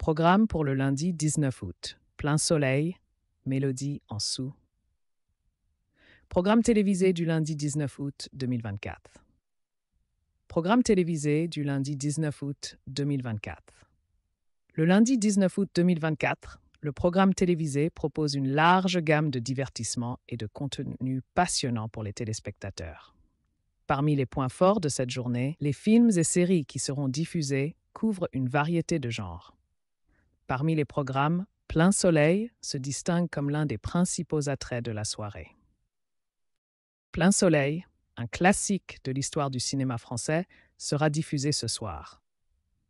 Programme pour le lundi 19 août. Plein soleil, mélodie en sous. Programme télévisé du lundi 19 août 2024. Programme télévisé du lundi 19 août 2024. Le lundi 19 août 2024, le programme télévisé propose une large gamme de divertissements et de contenus passionnants pour les téléspectateurs. Parmi les points forts de cette journée, les films et séries qui seront diffusés couvrent une variété de genres. Parmi les programmes, Plein Soleil se distingue comme l'un des principaux attraits de la soirée. Plein Soleil, un classique de l'histoire du cinéma français, sera diffusé ce soir.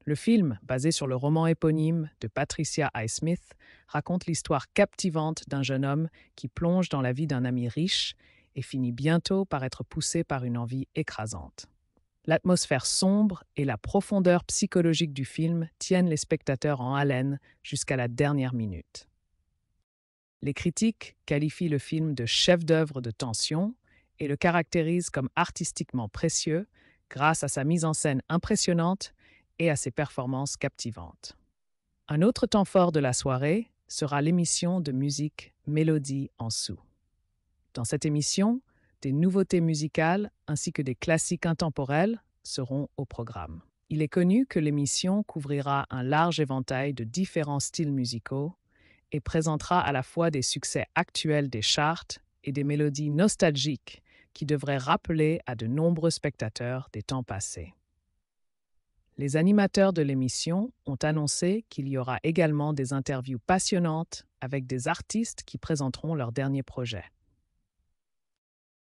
Le film, basé sur le roman éponyme de Patricia Highsmith, raconte l'histoire captivante d'un jeune homme qui plonge dans la vie d'un ami riche et finit bientôt par être poussé par une envie écrasante. L'atmosphère sombre et la profondeur psychologique du film tiennent les spectateurs en haleine jusqu'à la dernière minute. Les critiques qualifient le film de chef-d'œuvre de tension et le caractérisent comme artistiquement précieux grâce à sa mise en scène impressionnante et à ses performances captivantes. Un autre temps fort de la soirée sera l'émission de musique Mélodie en sous. Dans cette émission, des nouveautés musicales ainsi que des classiques intemporels seront au programme. Il est connu que l'émission couvrira un large éventail de différents styles musicaux et présentera à la fois des succès actuels des charts et des mélodies nostalgiques qui devraient rappeler à de nombreux spectateurs des temps passés. Les animateurs de l'émission ont annoncé qu'il y aura également des interviews passionnantes avec des artistes qui présenteront leurs derniers projets.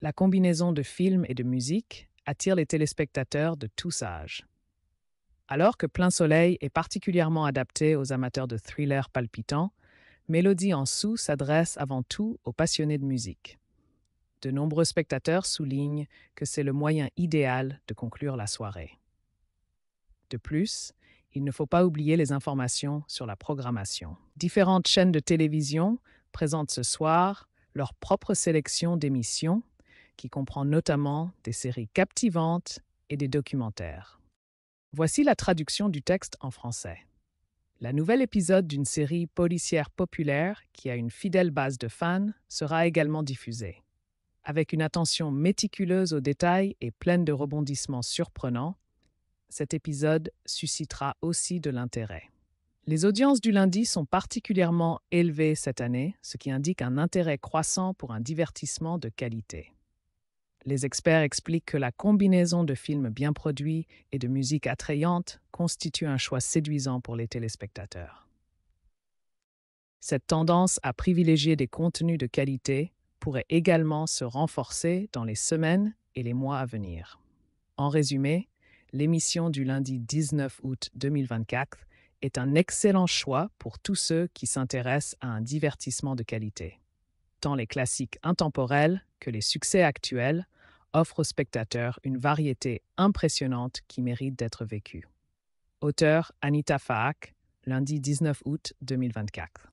La combinaison de films et de musique attire les téléspectateurs de tous âges. Alors que Plein Soleil est particulièrement adapté aux amateurs de thrillers palpitants, Mélodie en sous s'adresse avant tout aux passionnés de musique. De nombreux spectateurs soulignent que c'est le moyen idéal de conclure la soirée. De plus, il ne faut pas oublier les informations sur la programmation. Différentes chaînes de télévision présentent ce soir leur propre sélection d'émissions qui comprend notamment des séries captivantes et des documentaires. Voici la traduction du texte en français. La nouvelle épisode d'une série policière populaire qui a une fidèle base de fans sera également diffusée. Avec une attention méticuleuse aux détails et pleine de rebondissements surprenants, cet épisode suscitera aussi de l'intérêt. Les audiences du lundi sont particulièrement élevées cette année, ce qui indique un intérêt croissant pour un divertissement de qualité. Les experts expliquent que la combinaison de films bien produits et de musique attrayante constitue un choix séduisant pour les téléspectateurs. Cette tendance à privilégier des contenus de qualité pourrait également se renforcer dans les semaines et les mois à venir. En résumé, l'émission du lundi 19 août 2024 est un excellent choix pour tous ceux qui s'intéressent à un divertissement de qualité tant les classiques intemporels que les succès actuels offrent aux spectateurs une variété impressionnante qui mérite d'être vécue. Auteur Anita Faak, lundi 19 août 2024.